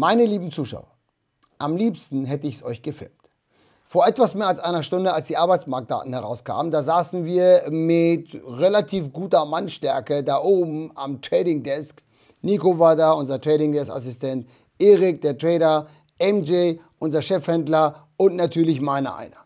Meine lieben Zuschauer, am liebsten hätte ich es euch gefilmt. Vor etwas mehr als einer Stunde, als die Arbeitsmarktdaten herauskamen, da saßen wir mit relativ guter Mannstärke da oben am Trading Desk. Nico war da, unser Trading Desk Assistent, Erik, der Trader, MJ, unser Chefhändler und natürlich meine einer.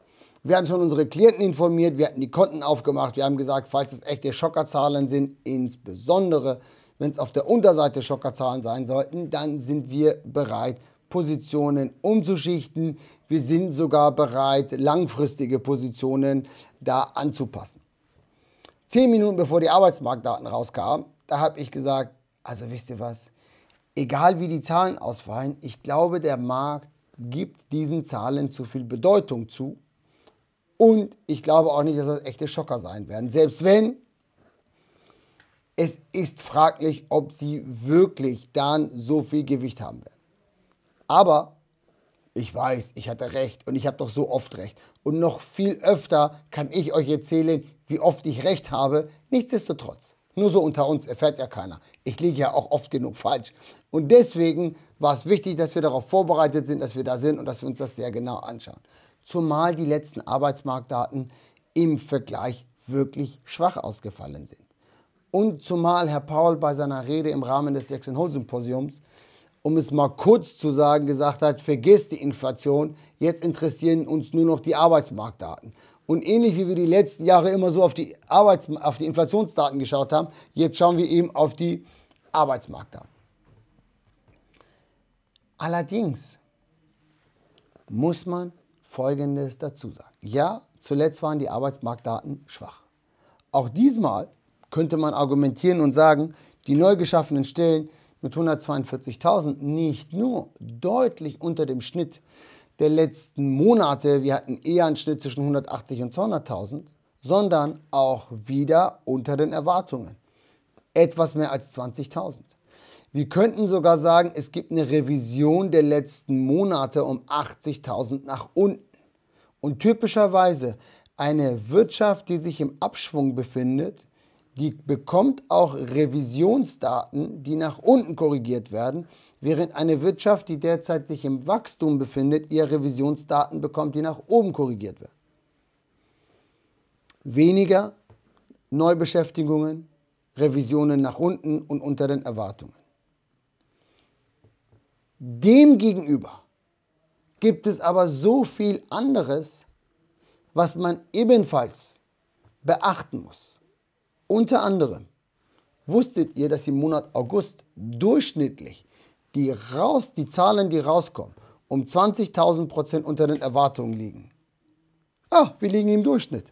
Wir hatten schon unsere Klienten informiert, wir hatten die Konten aufgemacht, wir haben gesagt, falls es echte Schockerzahlen sind, insbesondere wenn es auf der Unterseite Schockerzahlen sein sollten, dann sind wir bereit, Positionen umzuschichten. Wir sind sogar bereit, langfristige Positionen da anzupassen. Zehn Minuten bevor die Arbeitsmarktdaten rauskamen, da habe ich gesagt, also wisst ihr was, egal wie die Zahlen ausfallen, ich glaube, der Markt gibt diesen Zahlen zu viel Bedeutung zu. Und ich glaube auch nicht, dass das echte Schocker sein werden. Selbst wenn es ist fraglich, ob sie wirklich dann so viel Gewicht haben werden. Aber ich weiß, ich hatte recht und ich habe doch so oft recht. Und noch viel öfter kann ich euch erzählen, wie oft ich recht habe. Nichtsdestotrotz, nur so unter uns erfährt ja keiner. Ich liege ja auch oft genug falsch. Und deswegen war es wichtig, dass wir darauf vorbereitet sind, dass wir da sind und dass wir uns das sehr genau anschauen. Zumal die letzten Arbeitsmarktdaten im Vergleich wirklich schwach ausgefallen sind. Und zumal Herr Paul bei seiner Rede im Rahmen des Jackson Hole Symposiums, um es mal kurz zu sagen, gesagt hat, vergiss die Inflation, jetzt interessieren uns nur noch die Arbeitsmarktdaten. Und ähnlich wie wir die letzten Jahre immer so auf die, Arbeits auf die Inflationsdaten geschaut haben, jetzt schauen wir eben auf die Arbeitsmarktdaten. Allerdings muss man Folgendes dazu sagen. Ja, zuletzt waren die Arbeitsmarktdaten schwach. Auch diesmal könnte man argumentieren und sagen, die neu geschaffenen Stellen mit 142.000 nicht nur deutlich unter dem Schnitt der letzten Monate, wir hatten eher einen Schnitt zwischen 180 und 200.000, sondern auch wieder unter den Erwartungen. Etwas mehr als 20.000. Wir könnten sogar sagen, es gibt eine Revision der letzten Monate um 80.000 nach unten. Und typischerweise eine Wirtschaft, die sich im Abschwung befindet, die bekommt auch Revisionsdaten, die nach unten korrigiert werden, während eine Wirtschaft, die derzeit sich im Wachstum befindet, ihr Revisionsdaten bekommt, die nach oben korrigiert werden. Weniger Neubeschäftigungen, Revisionen nach unten und unter den Erwartungen. Demgegenüber gibt es aber so viel anderes, was man ebenfalls beachten muss. Unter anderem wusstet ihr, dass im Monat August durchschnittlich die, raus, die Zahlen, die rauskommen, um 20.000 Prozent unter den Erwartungen liegen. Ah, wir liegen im Durchschnitt.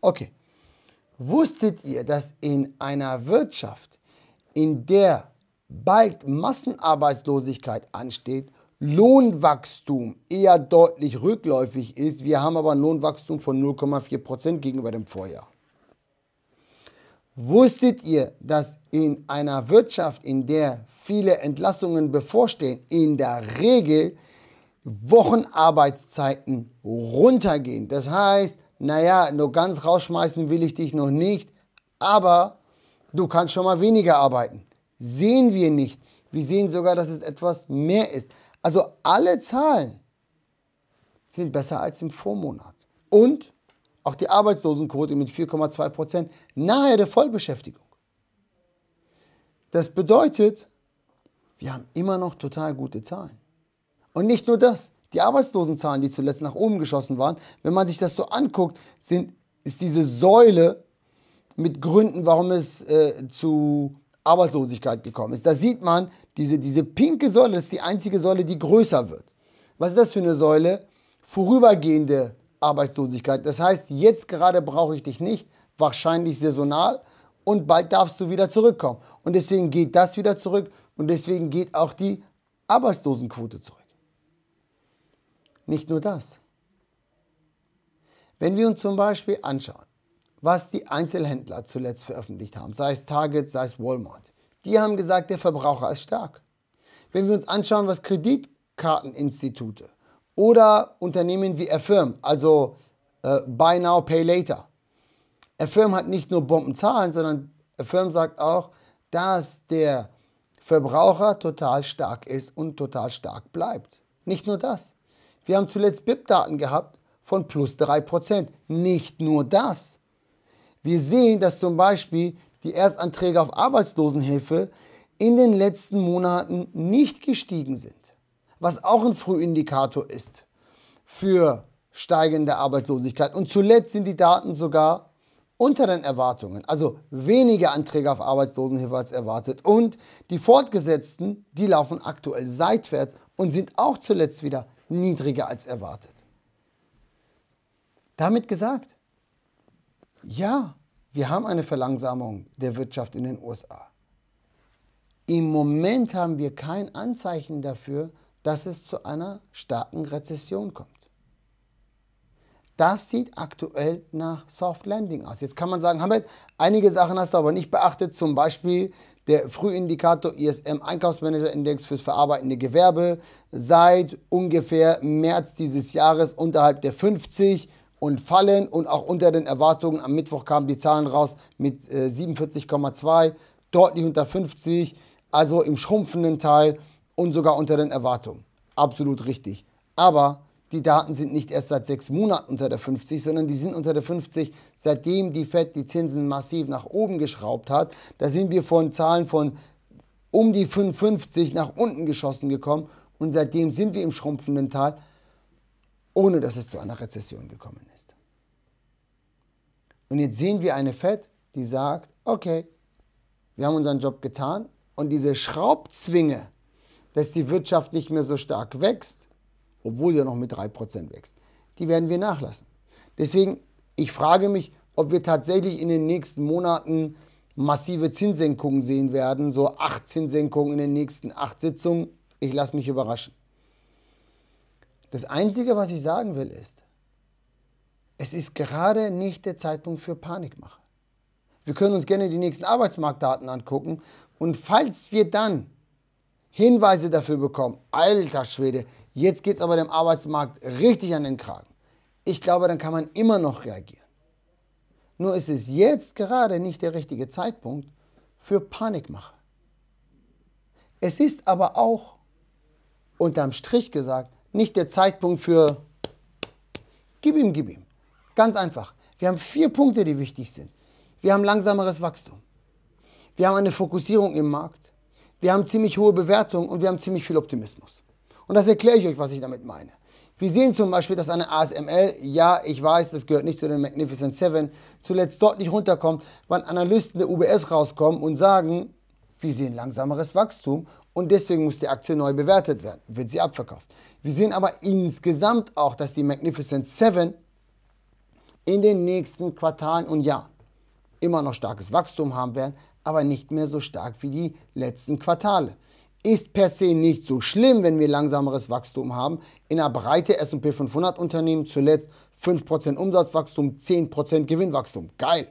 Okay. Wusstet ihr, dass in einer Wirtschaft, in der bald Massenarbeitslosigkeit ansteht, Lohnwachstum eher deutlich rückläufig ist. Wir haben aber ein Lohnwachstum von 0,4 Prozent gegenüber dem Vorjahr. Wusstet ihr, dass in einer Wirtschaft, in der viele Entlassungen bevorstehen, in der Regel Wochenarbeitszeiten runtergehen? Das heißt, naja, nur ganz rausschmeißen will ich dich noch nicht, aber du kannst schon mal weniger arbeiten. Sehen wir nicht. Wir sehen sogar, dass es etwas mehr ist. Also alle Zahlen sind besser als im Vormonat. Und auch die Arbeitslosenquote mit 4,2 Prozent nahe der Vollbeschäftigung. Das bedeutet, wir haben immer noch total gute Zahlen. Und nicht nur das, die Arbeitslosenzahlen, die zuletzt nach oben geschossen waren, wenn man sich das so anguckt, sind, ist diese Säule mit Gründen, warum es äh, zu Arbeitslosigkeit gekommen ist. Da sieht man, diese, diese pinke Säule ist die einzige Säule, die größer wird. Was ist das für eine Säule? Vorübergehende Arbeitslosigkeit. Das heißt, jetzt gerade brauche ich dich nicht, wahrscheinlich saisonal und bald darfst du wieder zurückkommen. Und deswegen geht das wieder zurück und deswegen geht auch die Arbeitslosenquote zurück. Nicht nur das. Wenn wir uns zum Beispiel anschauen, was die Einzelhändler zuletzt veröffentlicht haben, sei es Target, sei es Walmart, die haben gesagt, der Verbraucher ist stark. Wenn wir uns anschauen, was Kreditkarteninstitute oder Unternehmen wie Affirm, also äh, Buy Now, Pay Later. Affirm hat nicht nur Bombenzahlen, sondern Affirm sagt auch, dass der Verbraucher total stark ist und total stark bleibt. Nicht nur das. Wir haben zuletzt BIP-Daten gehabt von plus 3%. Nicht nur das. Wir sehen, dass zum Beispiel die Erstanträge auf Arbeitslosenhilfe in den letzten Monaten nicht gestiegen sind was auch ein Frühindikator ist für steigende Arbeitslosigkeit. Und zuletzt sind die Daten sogar unter den Erwartungen, also weniger Anträge auf Arbeitslosenhilfe als erwartet. Und die fortgesetzten, die laufen aktuell seitwärts und sind auch zuletzt wieder niedriger als erwartet. Damit gesagt, ja, wir haben eine Verlangsamung der Wirtschaft in den USA. Im Moment haben wir kein Anzeichen dafür, dass es zu einer starken Rezession kommt. Das sieht aktuell nach Soft Landing aus. Jetzt kann man sagen, Hamid, einige Sachen hast du aber nicht beachtet, zum Beispiel der Frühindikator ISM Einkaufsmanagerindex fürs verarbeitende Gewerbe seit ungefähr März dieses Jahres unterhalb der 50 und fallen und auch unter den Erwartungen. Am Mittwoch kamen die Zahlen raus mit 47,2, äh, deutlich unter 50, also im schrumpfenden Teil und sogar unter den Erwartungen. Absolut richtig. Aber die Daten sind nicht erst seit sechs Monaten unter der 50, sondern die sind unter der 50, seitdem die Fed die Zinsen massiv nach oben geschraubt hat. Da sind wir von Zahlen von um die 55 nach unten geschossen gekommen und seitdem sind wir im schrumpfenden Tal, ohne dass es zu einer Rezession gekommen ist. Und jetzt sehen wir eine Fed, die sagt, okay, wir haben unseren Job getan und diese Schraubzwinge, dass die Wirtschaft nicht mehr so stark wächst, obwohl sie noch mit 3% wächst, die werden wir nachlassen. Deswegen, ich frage mich, ob wir tatsächlich in den nächsten Monaten massive Zinssenkungen sehen werden, so acht Zinssenkungen in den nächsten acht Sitzungen. Ich lasse mich überraschen. Das Einzige, was ich sagen will, ist, es ist gerade nicht der Zeitpunkt für Panikmache. Wir können uns gerne die nächsten Arbeitsmarktdaten angucken und falls wir dann Hinweise dafür bekommen. Alter Schwede, jetzt geht es aber dem Arbeitsmarkt richtig an den Kragen. Ich glaube, dann kann man immer noch reagieren. Nur ist es jetzt gerade nicht der richtige Zeitpunkt für Panikmache. Es ist aber auch, unterm Strich gesagt, nicht der Zeitpunkt für Gib ihm, gib ihm. Ganz einfach. Wir haben vier Punkte, die wichtig sind. Wir haben langsameres Wachstum. Wir haben eine Fokussierung im Markt. Wir haben ziemlich hohe Bewertungen und wir haben ziemlich viel Optimismus. Und das erkläre ich euch, was ich damit meine. Wir sehen zum Beispiel, dass eine ASML, ja, ich weiß, das gehört nicht zu den Magnificent Seven, zuletzt deutlich runterkommt, wann Analysten der UBS rauskommen und sagen, wir sehen langsameres Wachstum und deswegen muss die Aktie neu bewertet werden, wird sie abverkauft. Wir sehen aber insgesamt auch, dass die Magnificent Seven in den nächsten Quartalen und Jahren immer noch starkes Wachstum haben werden, aber nicht mehr so stark wie die letzten Quartale. Ist per se nicht so schlimm, wenn wir langsameres Wachstum haben. In der Breite SP 500 Unternehmen zuletzt 5% Umsatzwachstum, 10% Gewinnwachstum. Geil.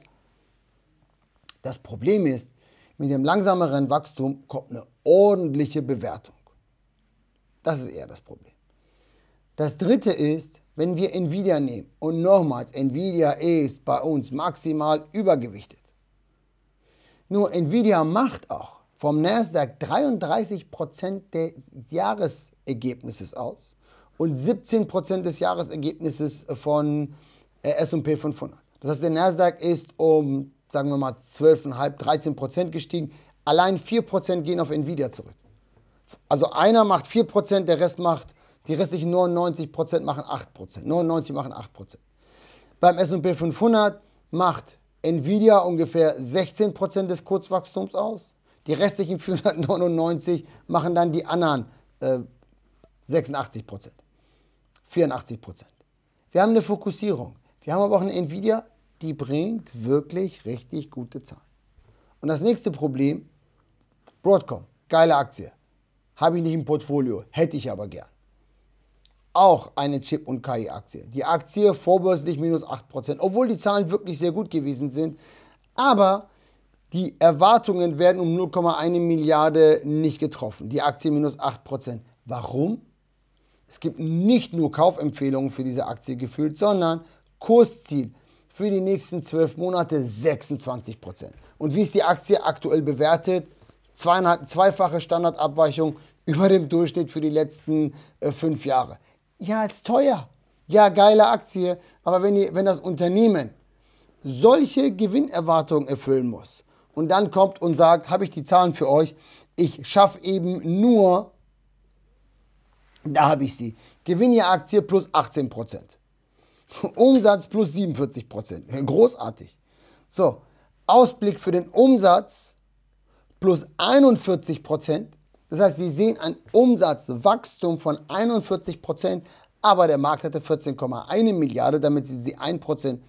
Das Problem ist, mit dem langsameren Wachstum kommt eine ordentliche Bewertung. Das ist eher das Problem. Das dritte ist, wenn wir Nvidia nehmen und nochmals, Nvidia ist bei uns maximal übergewichtet. Nur Nvidia macht auch vom Nasdaq 33 des Jahresergebnisses aus und 17 des Jahresergebnisses von äh, S&P 500. Das heißt, der Nasdaq ist um, sagen wir mal, 12,5, 13 gestiegen. Allein 4 gehen auf Nvidia zurück. Also einer macht 4 der Rest macht, die restlichen 99 machen 8 99 machen 8 Beim S&P 500 macht Nvidia ungefähr 16% des Kurzwachstums aus. Die restlichen 499 machen dann die anderen äh, 86 84 Wir haben eine Fokussierung. Wir haben aber auch eine Nvidia, die bringt wirklich richtig gute Zahlen. Und das nächste Problem, Broadcom, geile Aktie. Habe ich nicht im Portfolio, hätte ich aber gern auch eine Chip- und KI-Aktie. Die Aktie vorbörslich minus 8%, obwohl die Zahlen wirklich sehr gut gewesen sind. Aber die Erwartungen werden um 0,1 Milliarde nicht getroffen. Die Aktie minus 8%. Warum? Es gibt nicht nur Kaufempfehlungen für diese Aktie gefühlt, sondern Kursziel für die nächsten 12 Monate 26%. Und wie ist die Aktie aktuell bewertet? Zweieinhalb, zweifache Standardabweichung über dem Durchschnitt für die letzten äh, fünf Jahre. Ja, ist teuer. Ja, geile Aktie. Aber wenn, die, wenn das Unternehmen solche Gewinnerwartungen erfüllen muss und dann kommt und sagt, habe ich die Zahlen für euch, ich schaffe eben nur, da habe ich sie, Gewinneaktie plus 18%, Umsatz plus 47%, großartig. So, Ausblick für den Umsatz plus 41%, das heißt, Sie sehen ein Umsatzwachstum von 41 Prozent, aber der Markt hatte 14,1 Milliarden, damit sind Sie 1 Prozent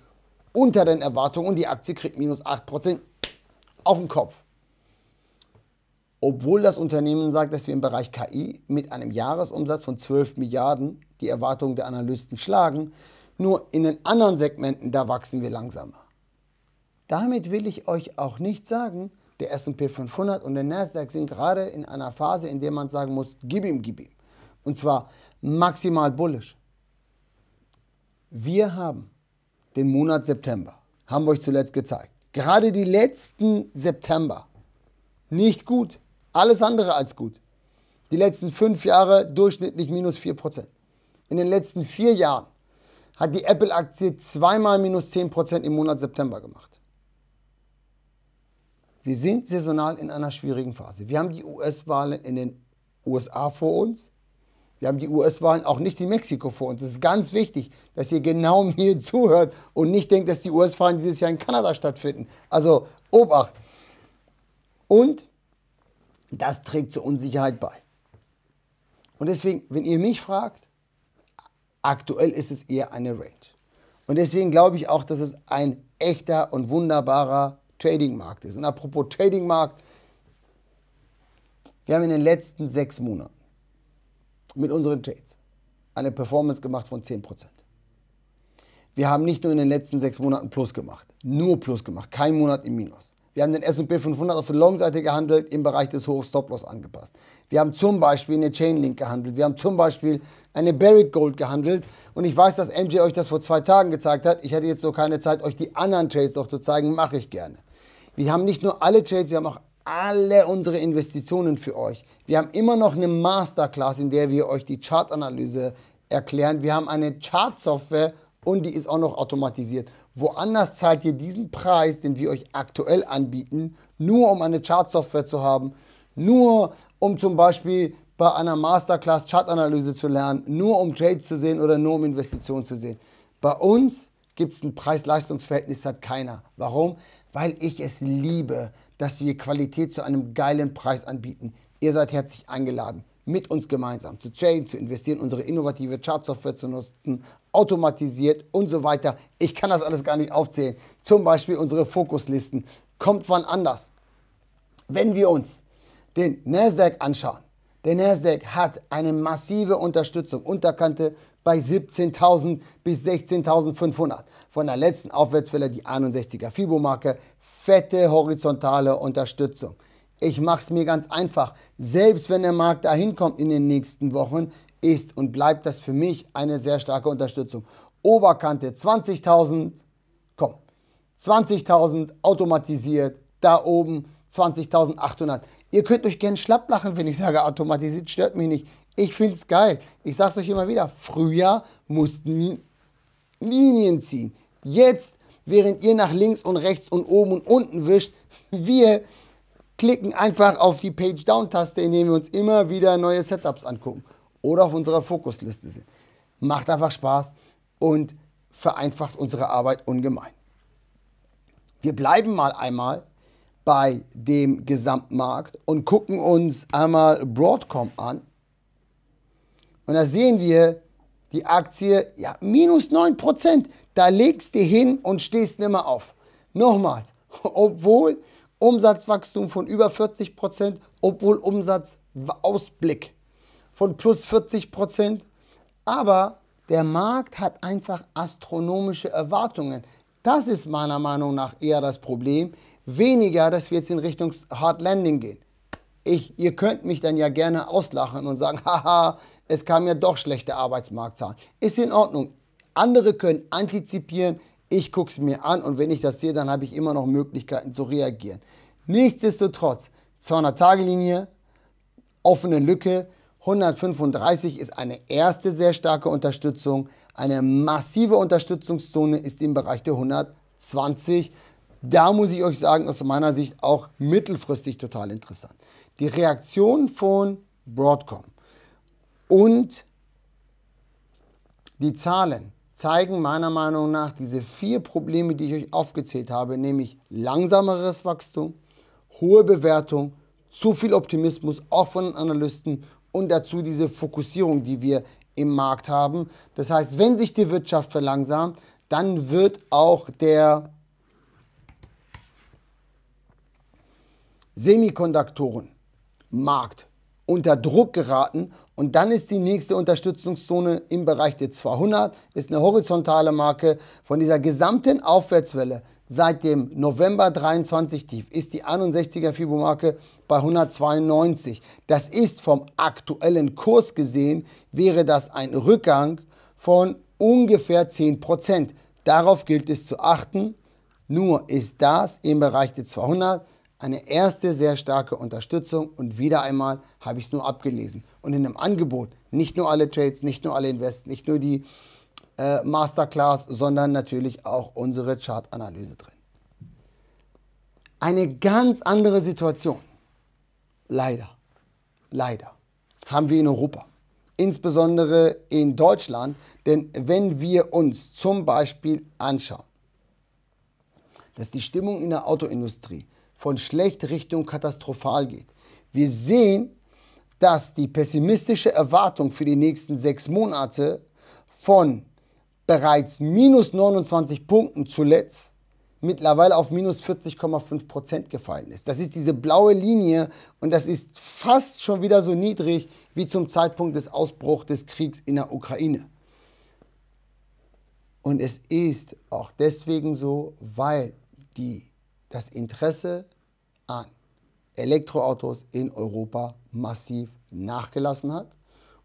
unter den Erwartungen und die Aktie kriegt minus 8 Prozent auf den Kopf. Obwohl das Unternehmen sagt, dass wir im Bereich KI mit einem Jahresumsatz von 12 Milliarden die Erwartungen der Analysten schlagen, nur in den anderen Segmenten, da wachsen wir langsamer. Damit will ich euch auch nicht sagen, der S&P 500 und der Nasdaq sind gerade in einer Phase, in der man sagen muss, gib ihm, gib ihm. Und zwar maximal bullisch. Wir haben den Monat September, haben wir euch zuletzt gezeigt. Gerade die letzten September. Nicht gut. Alles andere als gut. Die letzten fünf Jahre durchschnittlich minus 4%. In den letzten vier Jahren hat die Apple-Aktie zweimal minus 10% im Monat September gemacht. Wir sind saisonal in einer schwierigen Phase. Wir haben die US-Wahlen in den USA vor uns. Wir haben die US-Wahlen auch nicht in Mexiko vor uns. Es ist ganz wichtig, dass ihr genau mir zuhört und nicht denkt, dass die US-Wahlen dieses Jahr in Kanada stattfinden. Also Obacht. Und das trägt zur Unsicherheit bei. Und deswegen, wenn ihr mich fragt, aktuell ist es eher eine Range. Und deswegen glaube ich auch, dass es ein echter und wunderbarer Trading-Markt ist. Und apropos Trading-Markt, wir haben in den letzten sechs Monaten mit unseren Trades eine Performance gemacht von 10%. Wir haben nicht nur in den letzten sechs Monaten Plus gemacht, nur Plus gemacht, kein Monat im Minus. Wir haben den S&P 500 auf der Long-Seite gehandelt, im Bereich des hohen Stop-Loss angepasst. Wir haben zum Beispiel eine Chainlink gehandelt. Wir haben zum Beispiel eine Barrick Gold gehandelt. Und ich weiß, dass MJ euch das vor zwei Tagen gezeigt hat. Ich hatte jetzt noch keine Zeit, euch die anderen Trades noch zu zeigen. Mache ich gerne. Wir haben nicht nur alle Trades, wir haben auch alle unsere Investitionen für euch. Wir haben immer noch eine Masterclass, in der wir euch die Chartanalyse erklären. Wir haben eine Chartsoftware und die ist auch noch automatisiert. Woanders zahlt ihr diesen Preis, den wir euch aktuell anbieten, nur um eine Chartsoftware zu haben, nur um zum Beispiel bei einer Masterclass Chartanalyse zu lernen, nur um Trades zu sehen oder nur um Investitionen zu sehen. Bei uns gibt es ein Preis-Leistungs-Verhältnis, hat keiner. Warum? Weil ich es liebe, dass wir Qualität zu einem geilen Preis anbieten. Ihr seid herzlich eingeladen, mit uns gemeinsam zu traden, zu investieren, unsere innovative Chartsoftware zu nutzen, automatisiert und so weiter. Ich kann das alles gar nicht aufzählen. Zum Beispiel unsere Fokuslisten. Kommt wann anders. Wenn wir uns den Nasdaq anschauen, der Nasdaq hat eine massive Unterstützung, Unterkante bei 17.000 bis 16.500. Von der letzten Aufwärtswelle, die 61er Fibo-Marke, fette horizontale Unterstützung. Ich mache es mir ganz einfach. Selbst wenn der Markt dahin kommt in den nächsten Wochen, ist und bleibt das für mich eine sehr starke Unterstützung. Oberkante 20.000, komm, 20.000 automatisiert, da oben 20.800. Ihr könnt euch gerne schlapp lachen, wenn ich sage automatisiert, stört mich nicht. Ich finde es geil. Ich sage es euch immer wieder. Früher mussten Linien ziehen. Jetzt, während ihr nach links und rechts und oben und unten wischt, wir klicken einfach auf die Page Down Taste, indem wir uns immer wieder neue Setups angucken oder auf unserer Fokusliste sind. Macht einfach Spaß und vereinfacht unsere Arbeit ungemein. Wir bleiben mal einmal bei dem Gesamtmarkt und gucken uns einmal Broadcom an. Und da sehen wir die Aktie, ja, minus 9%. Da legst du hin und stehst nimmer auf. Nochmals, obwohl Umsatzwachstum von über 40%, obwohl Umsatzausblick von plus 40%, aber der Markt hat einfach astronomische Erwartungen. Das ist meiner Meinung nach eher das Problem. Weniger, dass wir jetzt in Richtung Hard Landing gehen. Ich, ihr könnt mich dann ja gerne auslachen und sagen, haha, es kam ja doch schlechte Arbeitsmarktzahlen. Ist in Ordnung. Andere können antizipieren, ich gucke es mir an und wenn ich das sehe, dann habe ich immer noch Möglichkeiten zu reagieren. Nichtsdestotrotz, 200-Tage-Linie, offene Lücke, 135 ist eine erste sehr starke Unterstützung. Eine massive Unterstützungszone ist im Bereich der 120. Da muss ich euch sagen, aus meiner Sicht auch mittelfristig total interessant. Die Reaktion von Broadcom und die Zahlen zeigen meiner Meinung nach diese vier Probleme, die ich euch aufgezählt habe, nämlich langsameres Wachstum, hohe Bewertung, zu viel Optimismus, auch von Analysten und dazu diese Fokussierung, die wir im Markt haben. Das heißt, wenn sich die Wirtschaft verlangsamt, dann wird auch der Semikonduktorenmarkt unter Druck geraten und dann ist die nächste Unterstützungszone im Bereich der 200, ist eine horizontale Marke. Von dieser gesamten Aufwärtswelle seit dem November 23 tief ist die 61er Fibo-Marke bei 192. Das ist vom aktuellen Kurs gesehen, wäre das ein Rückgang von ungefähr 10%. Darauf gilt es zu achten. Nur ist das im Bereich der 200 eine erste sehr starke Unterstützung und wieder einmal habe ich es nur abgelesen. Und in einem Angebot nicht nur alle Trades, nicht nur alle Invests, nicht nur die äh, Masterclass, sondern natürlich auch unsere Chartanalyse drin. Eine ganz andere Situation, leider, leider, haben wir in Europa, insbesondere in Deutschland, denn wenn wir uns zum Beispiel anschauen, dass die Stimmung in der Autoindustrie von schlecht Richtung katastrophal geht. Wir sehen, dass die pessimistische Erwartung für die nächsten sechs Monate von bereits minus 29 Punkten zuletzt mittlerweile auf minus 40,5 Prozent gefallen ist. Das ist diese blaue Linie und das ist fast schon wieder so niedrig wie zum Zeitpunkt des Ausbruchs des Kriegs in der Ukraine. Und es ist auch deswegen so, weil die das Interesse an Elektroautos in Europa massiv nachgelassen hat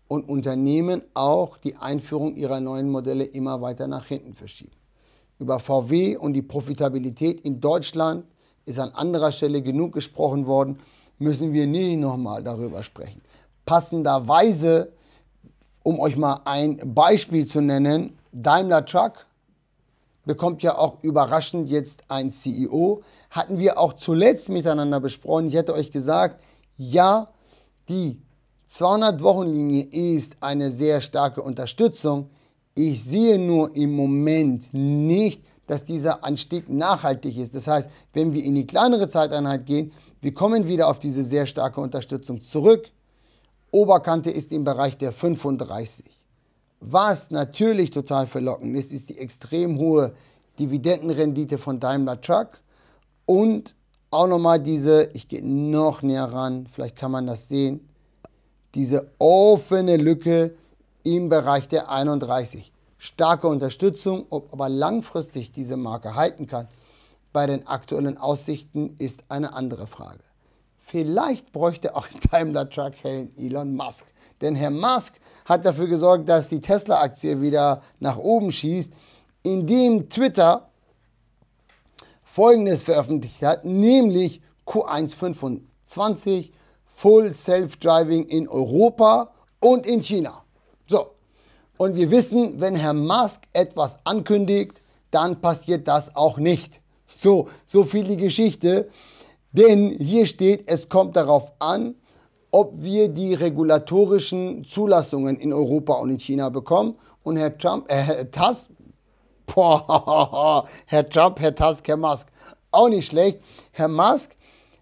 und Unternehmen auch die Einführung ihrer neuen Modelle immer weiter nach hinten verschieben. Über VW und die Profitabilität in Deutschland ist an anderer Stelle genug gesprochen worden, müssen wir nie nochmal darüber sprechen. Passenderweise, um euch mal ein Beispiel zu nennen, Daimler Truck bekommt ja auch überraschend jetzt ein CEO. Hatten wir auch zuletzt miteinander besprochen. Ich hätte euch gesagt, ja, die 200-Wochen-Linie ist eine sehr starke Unterstützung. Ich sehe nur im Moment nicht, dass dieser Anstieg nachhaltig ist. Das heißt, wenn wir in die kleinere Zeiteinheit gehen, wir kommen wieder auf diese sehr starke Unterstützung zurück. Oberkante ist im Bereich der 35. Was natürlich total verlockend ist, ist die extrem hohe Dividendenrendite von Daimler Truck und auch nochmal diese, ich gehe noch näher ran, vielleicht kann man das sehen, diese offene Lücke im Bereich der 31. Starke Unterstützung, ob aber langfristig diese Marke halten kann, bei den aktuellen Aussichten ist eine andere Frage. Vielleicht bräuchte auch Daimler Truck Helen Elon Musk. Denn Herr Musk hat dafür gesorgt, dass die Tesla-Aktie wieder nach oben schießt, indem Twitter Folgendes veröffentlicht hat, nämlich q 125 Full Self-Driving in Europa und in China. So, und wir wissen, wenn Herr Musk etwas ankündigt, dann passiert das auch nicht. So, so viel die Geschichte. Denn hier steht, es kommt darauf an, ob wir die regulatorischen Zulassungen in Europa und in China bekommen. Und Herr Trump, äh, Herr Tusk, boah, Herr Trump, Herr Tusk, Herr Musk, auch nicht schlecht. Herr Musk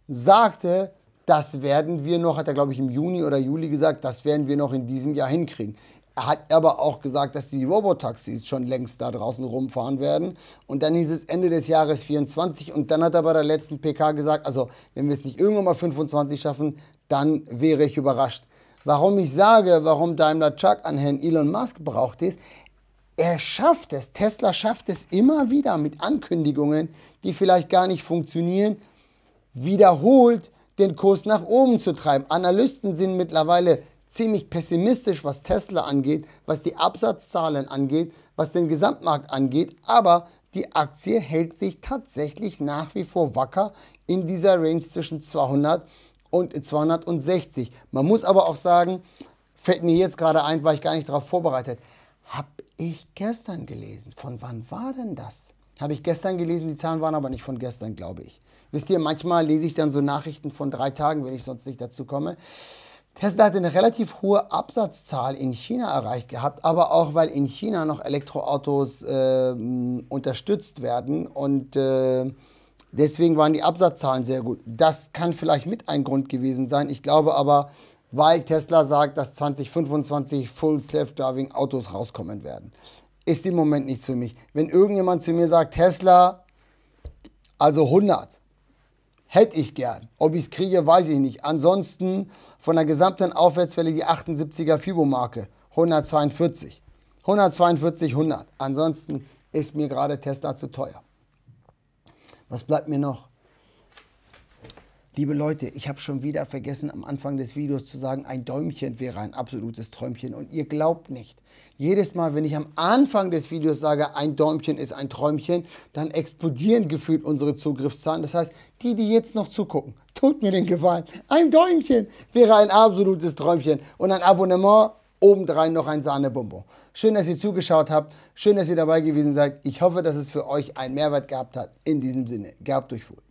sagte, das werden wir noch, hat er glaube ich im Juni oder Juli gesagt, das werden wir noch in diesem Jahr hinkriegen. Er hat aber auch gesagt, dass die Robotaxis schon längst da draußen rumfahren werden. Und dann hieß es Ende des Jahres 24. Und dann hat er bei der letzten PK gesagt, also wenn wir es nicht irgendwann mal 25 schaffen, dann wäre ich überrascht. Warum ich sage, warum Daimler Chuck an Herrn Elon Musk braucht ist, er schafft es. Tesla schafft es immer wieder mit Ankündigungen, die vielleicht gar nicht funktionieren, wiederholt den Kurs nach oben zu treiben. Analysten sind mittlerweile ziemlich pessimistisch, was Tesla angeht, was die Absatzzahlen angeht, was den Gesamtmarkt angeht, aber die Aktie hält sich tatsächlich nach wie vor wacker in dieser Range zwischen 200 und 260. Man muss aber auch sagen, fällt mir jetzt gerade ein, war ich gar nicht darauf vorbereitet, habe ich gestern gelesen. Von wann war denn das? Habe ich gestern gelesen, die Zahlen waren aber nicht von gestern, glaube ich. Wisst ihr, manchmal lese ich dann so Nachrichten von drei Tagen, wenn ich sonst nicht dazu komme. Tesla hatte eine relativ hohe Absatzzahl in China erreicht gehabt, aber auch weil in China noch Elektroautos äh, unterstützt werden und äh, deswegen waren die Absatzzahlen sehr gut. Das kann vielleicht mit ein Grund gewesen sein. Ich glaube aber, weil Tesla sagt, dass 2025 Full Self-Driving Autos rauskommen werden, ist im Moment nichts für mich. Wenn irgendjemand zu mir sagt, Tesla, also 100, hätte ich gern. Ob ich es kriege, weiß ich nicht. Ansonsten von der gesamten Aufwärtswelle die 78er Fibo-Marke, 142. 142, 100. Ansonsten ist mir gerade Tesla zu teuer. Was bleibt mir noch? Liebe Leute, ich habe schon wieder vergessen, am Anfang des Videos zu sagen, ein Däumchen wäre ein absolutes Träumchen. Und ihr glaubt nicht. Jedes Mal, wenn ich am Anfang des Videos sage, ein Däumchen ist ein Träumchen, dann explodieren gefühlt unsere Zugriffszahlen. Das heißt, die, die jetzt noch zugucken, tut mir den Gefallen. Ein Däumchen wäre ein absolutes Träumchen. Und ein Abonnement obendrein noch ein Sahnebonbon. Schön, dass ihr zugeschaut habt. Schön, dass ihr dabei gewesen seid. Ich hoffe, dass es für euch einen Mehrwert gehabt hat. In diesem Sinne, gehabt euch wohl.